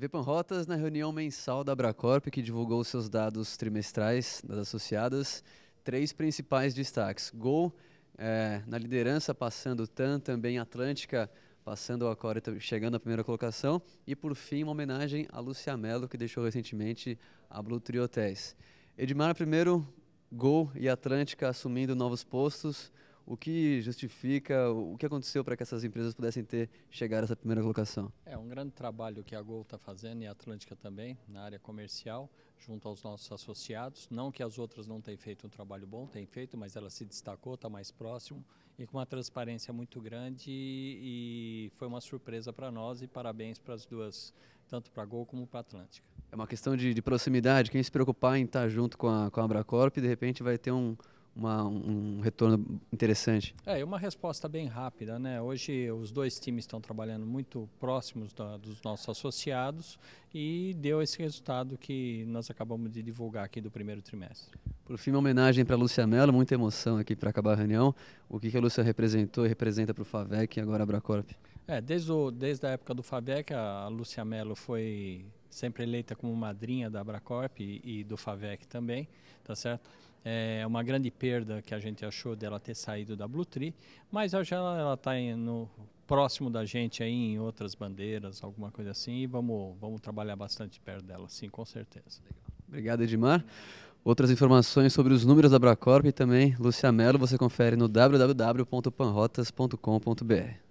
TV Panrotas, na reunião mensal da Abracorp, que divulgou seus dados trimestrais das associadas, três principais destaques. Gol é, na liderança, passando TAM, também Atlântica, passando a Core, chegando à primeira colocação. E, por fim, uma homenagem a Lucia Mello, que deixou recentemente a Blue Triotes. Edmar, primeiro, Gol e Atlântica assumindo novos postos o que justifica, o que aconteceu para que essas empresas pudessem ter chegado a essa primeira colocação? É um grande trabalho que a Gol está fazendo e a Atlântica também, na área comercial, junto aos nossos associados. Não que as outras não tenham feito um trabalho bom, têm feito, mas ela se destacou, está mais próximo e com uma transparência muito grande e, e foi uma surpresa para nós e parabéns para as duas, tanto para a Gol como para a Atlântica. É uma questão de, de proximidade, quem se preocupar em estar tá junto com a, com a Abracorp, de repente vai ter um uma, um retorno interessante. É, uma resposta bem rápida, né? Hoje os dois times estão trabalhando muito próximos da, dos nossos associados e deu esse resultado que nós acabamos de divulgar aqui do primeiro trimestre. Por fim, uma homenagem para a Lúcia Mello, muita emoção aqui para acabar a reunião. O que, que a Lúcia representou e representa para o FAVEC e agora a Bracorp? É, desde, o, desde a época do FAVEC, a Lúcia Mello foi sempre eleita como madrinha da Abracorp e, e do Favec também, tá certo? É uma grande perda que a gente achou dela ter saído da Blutri, mas hoje ela está próximo da gente aí em outras bandeiras, alguma coisa assim, e vamos, vamos trabalhar bastante perto dela, sim, com certeza. Obrigado, Edmar. Outras informações sobre os números da Abracorp e também Lúcia Mello você confere no www.panrotas.com.br.